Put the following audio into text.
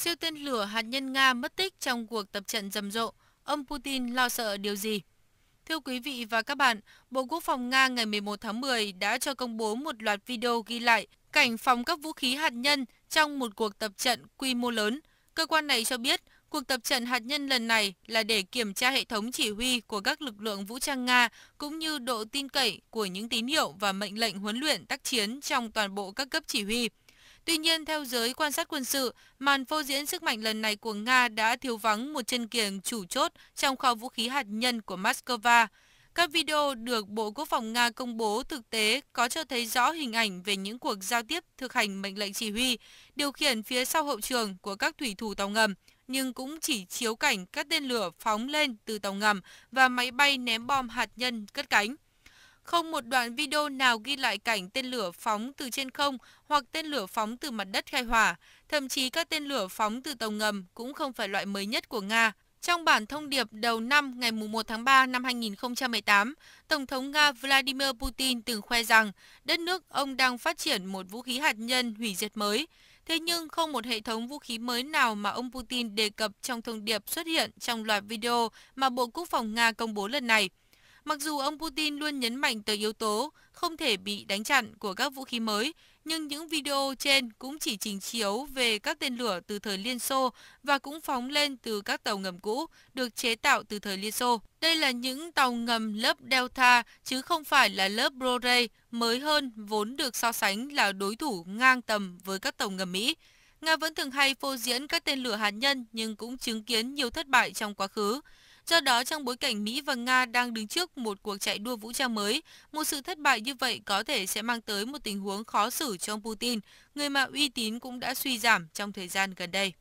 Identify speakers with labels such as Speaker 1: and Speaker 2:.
Speaker 1: Siêu tên lửa hạt nhân Nga mất tích trong cuộc tập trận rầm rộ. Ông Putin lo sợ điều gì? Thưa quý vị và các bạn, Bộ Quốc phòng Nga ngày 11 tháng 10 đã cho công bố một loạt video ghi lại cảnh phòng các vũ khí hạt nhân trong một cuộc tập trận quy mô lớn. Cơ quan này cho biết, cuộc tập trận hạt nhân lần này là để kiểm tra hệ thống chỉ huy của các lực lượng vũ trang Nga cũng như độ tin cậy của những tín hiệu và mệnh lệnh huấn luyện tác chiến trong toàn bộ các cấp chỉ huy. Tuy nhiên, theo giới quan sát quân sự, màn phô diễn sức mạnh lần này của Nga đã thiếu vắng một chân kiềng chủ chốt trong kho vũ khí hạt nhân của Moscow. Các video được Bộ Quốc phòng Nga công bố thực tế có cho thấy rõ hình ảnh về những cuộc giao tiếp thực hành mệnh lệnh chỉ huy, điều khiển phía sau hậu trường của các thủy thủ tàu ngầm, nhưng cũng chỉ chiếu cảnh các tên lửa phóng lên từ tàu ngầm và máy bay ném bom hạt nhân cất cánh. Không một đoạn video nào ghi lại cảnh tên lửa phóng từ trên không hoặc tên lửa phóng từ mặt đất khai hỏa. Thậm chí các tên lửa phóng từ tàu ngầm cũng không phải loại mới nhất của Nga. Trong bản thông điệp đầu năm ngày 1 tháng 3 năm 2018, Tổng thống Nga Vladimir Putin từng khoe rằng đất nước ông đang phát triển một vũ khí hạt nhân hủy diệt mới. Thế nhưng không một hệ thống vũ khí mới nào mà ông Putin đề cập trong thông điệp xuất hiện trong loạt video mà Bộ Quốc phòng Nga công bố lần này. Mặc dù ông Putin luôn nhấn mạnh tới yếu tố không thể bị đánh chặn của các vũ khí mới, nhưng những video trên cũng chỉ trình chiếu về các tên lửa từ thời Liên Xô và cũng phóng lên từ các tàu ngầm cũ được chế tạo từ thời Liên Xô. Đây là những tàu ngầm lớp Delta chứ không phải là lớp Brodey mới hơn vốn được so sánh là đối thủ ngang tầm với các tàu ngầm Mỹ. Nga vẫn thường hay phô diễn các tên lửa hạt nhân nhưng cũng chứng kiến nhiều thất bại trong quá khứ. Do đó, trong bối cảnh Mỹ và Nga đang đứng trước một cuộc chạy đua vũ trang mới, một sự thất bại như vậy có thể sẽ mang tới một tình huống khó xử cho ông Putin, người mà uy tín cũng đã suy giảm trong thời gian gần đây.